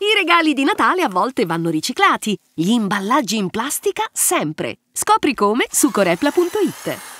I regali di Natale a volte vanno riciclati, gli imballaggi in plastica sempre. Scopri come su corepla.it.